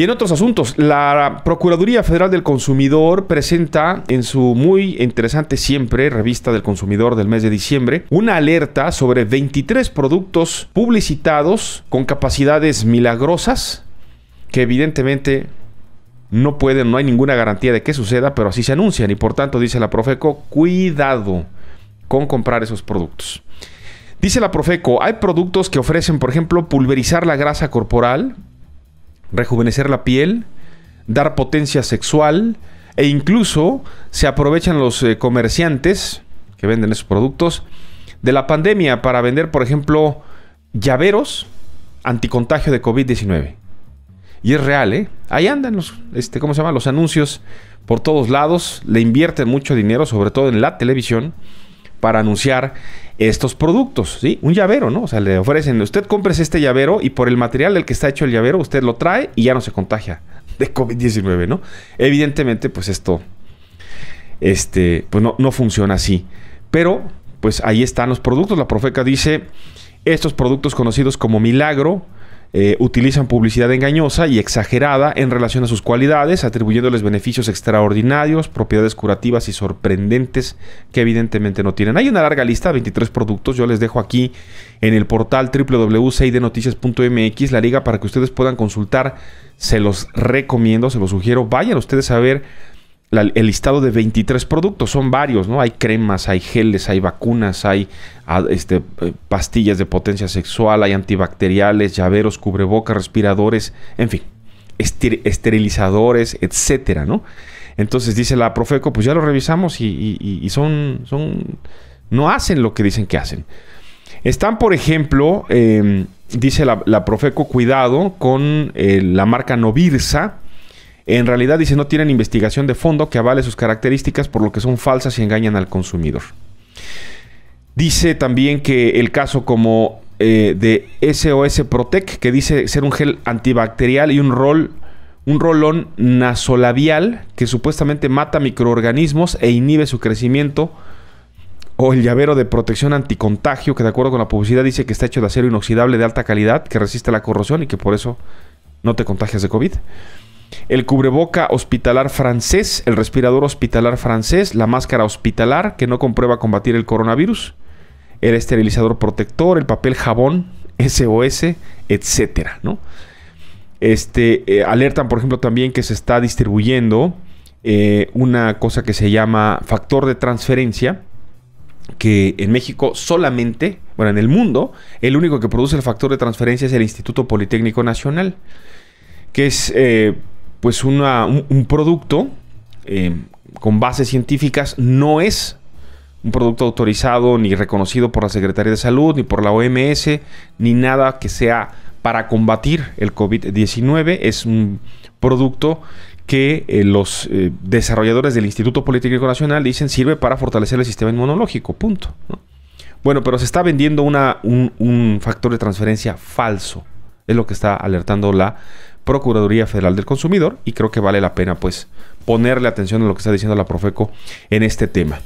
Y en otros asuntos, la Procuraduría Federal del Consumidor presenta en su muy interesante siempre revista del consumidor del mes de diciembre una alerta sobre 23 productos publicitados con capacidades milagrosas que evidentemente no pueden, no hay ninguna garantía de que suceda, pero así se anuncian y por tanto dice la Profeco, cuidado con comprar esos productos. Dice la Profeco, hay productos que ofrecen, por ejemplo, pulverizar la grasa corporal, rejuvenecer la piel, dar potencia sexual e incluso se aprovechan los eh, comerciantes que venden esos productos de la pandemia para vender, por ejemplo, llaveros anticontagio de COVID-19. Y es real, ¿eh? Ahí andan los, este, se Los anuncios por todos lados, le invierten mucho dinero, sobre todo en la televisión, para anunciar estos productos, ¿sí? Un llavero, ¿no? O sea, le ofrecen, usted compre este llavero y por el material del que está hecho el llavero, usted lo trae y ya no se contagia de COVID-19, ¿no? Evidentemente, pues esto, este, pues no, no funciona así. Pero, pues ahí están los productos. La Profeca dice, estos productos conocidos como Milagro, eh, utilizan publicidad engañosa y exagerada en relación a sus cualidades, atribuyéndoles beneficios extraordinarios, propiedades curativas y sorprendentes que evidentemente no tienen. Hay una larga lista, 23 productos, yo les dejo aquí en el portal www.cidenoticias.mx la liga para que ustedes puedan consultar, se los recomiendo, se los sugiero, vayan ustedes a ver el listado de 23 productos. Son varios, ¿no? Hay cremas, hay geles, hay vacunas, hay ah, este, eh, pastillas de potencia sexual, hay antibacteriales, llaveros, cubrebocas, respiradores, en fin, esterilizadores, etcétera, ¿no? Entonces dice la Profeco, pues ya lo revisamos y, son, son, no hacen lo que dicen que hacen. Están, por ejemplo, em, dice la, Profeco, cuidado con eh, la marca Novirsa en realidad dice no tienen investigación de fondo que avale sus características por lo que son falsas y engañan al consumidor. Dice también que el caso como eh, de SOS Protec, que dice ser un gel antibacterial y un rol un rolón nasolabial que supuestamente mata microorganismos e inhibe su crecimiento. O el llavero de protección anticontagio, que de acuerdo con la publicidad dice que está hecho de acero inoxidable de alta calidad, que resiste la corrosión y que por eso no te contagias de COVID el cubreboca hospitalar francés, el respirador hospitalar francés, la máscara hospitalar que no comprueba combatir el coronavirus, el esterilizador protector, el papel jabón, SOS, etcétera, Este, eh, alertan, por ejemplo, también que se está distribuyendo eh, una cosa que se llama factor de transferencia, que en México solamente, bueno, en el mundo, el único que produce el factor de transferencia es el Instituto Politécnico Nacional, que es eh, pues un, producto eh, con bases científicas no es un producto autorizado ni reconocido por la Secretaría de Salud, ni por la OMS, ni nada que sea para combatir el COVID-19. Es un producto que eh, los eh, desarrolladores del Instituto Político Nacional dicen sirve para fortalecer el sistema inmunológico, punto. Bueno, pero se está vendiendo un, un factor de transferencia falso, es lo que está alertando la Procuraduría Federal del Consumidor y creo que vale la pena pues ponerle atención a lo que está diciendo la Profeco en este tema.